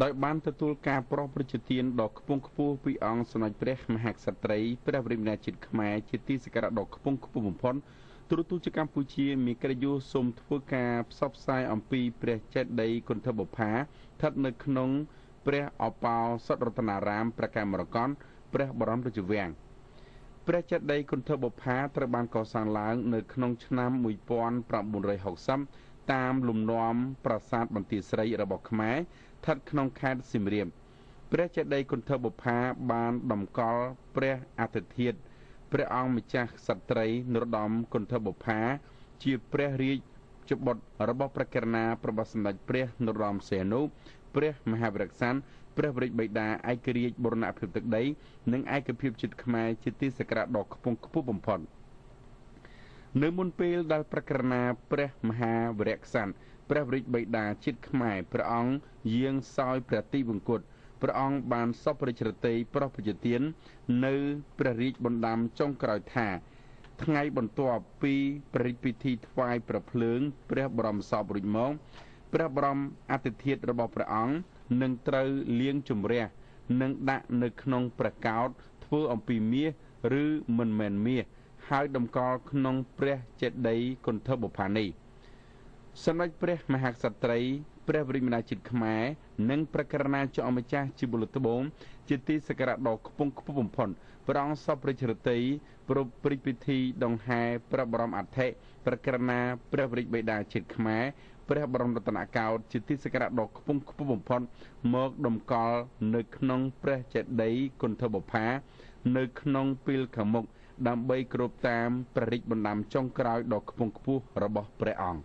ដោយបានទទួលការប្រោសប្រជទានដ៏ខ្ពង់ខ្ពស់ពីអង្គសម្ដេចព្រះមហាក្សត្រីព្រះបរមរាជាខ្មែរជាទីសក្ការៈដ៏ខ្ពង់ខ្ពស់បំផុតទូរទស្សន៍កម្ពុជាមានកិត្តិយសសូមធ្វើការផ្សព្វផ្សាយអំពីព្រះចេតិយគន្ធបុផាស្ថិតនៅក្នុងព្រះអបោសុតរតនារាមប្រកាមរកនព្រះបរមរាជវាំងព្រះចេតិយគន្ធបុផាត្រូវបានកសាងឡើងនៅក្នុងឆ្នាំ1960តាមលំនាំប្រាសាទបន្ទាយស្រីរបស់ខ្មែរស្ថិតក្នុងខេត្តសៀមរាបព្រះចេតិយគន្ធបុប្ផា បានតម្កល់ព្រះអតិធិធព្រះអង្គម្ចាស់ក្សត្រីនរោត្តមគន្ធបុប្ផា ជាព្រះរាជជបុត្ររបស់ព្រះករុណារបស់សម្ដេចព្រះនរោត្តមសីហនុព្រះមហាវរក្ស័នព្រះវរជបិតាឯករាជ្យបរណភាពទឹកដី និងឯកភាពជាតិខ្មែរជាទីសក្ការៈដ៏ខ្ពង់ខ្ពស់បំផុត។នៅមុនពេលដែលប្រក្រណាព្រះមហាវរក្សត្រព្រះវរិទ្ធបិតាជាតិខ្មែរព្រះអង្គយាងសោយព្រះទីវង្គតព្រះអង្គបានសពរិជ្រតីប្រោះពជាទាននៅព្រះរាជបណ្ដាំចុងក្រោយថា ថ្ងៃបន្ទាប់ពីព្រះរាជពិធីថ្វាយប្រភ្លើង ព្រះបរមសពរួចមកព្រះបរមអតិធិធរបស់ព្រះអង្គនឹងត្រូវលៀងជំរះនិងដាក់នៅក្នុងប្រកោតធ្វើអំពីមាសឬមិនមែនមាសហើយតម្កល់ក្នុង ព្រះចេតិយគន្ធបុផានីសម្ដេចព្រះមហាក្សត្រី ព្រះវរមណាជិតខ្មែរនិង ប្រក្រណាចអម្ចាស់ជាបុលត្បូងជាទីសក្ការៈដ៏ខ្ពង់ខ្ពស់បំផុតប្រងសពប្រជារតីប្រព្រឹត្តពិធីដង្ហែព្រះបរមអធិប្រក្រណាព្រះវរិយបេដាជាតិខ្មែរព្រះបរមរតនកោដ្ឋជាទីសក្ការៈដ៏ខ្ពង់ខ្ពស់បំផុតមកតម្កល់នៅក្នុង ព្រះចេតិយគន្ធបុផា នៅក្នុងពីលខាងមុខដើម្បីគ្របតាមព្រះរាជបណ្ដាំចុងក្រោយដ៏ខ្ពង់ខ្ពស់របស់ព្រះអង្គ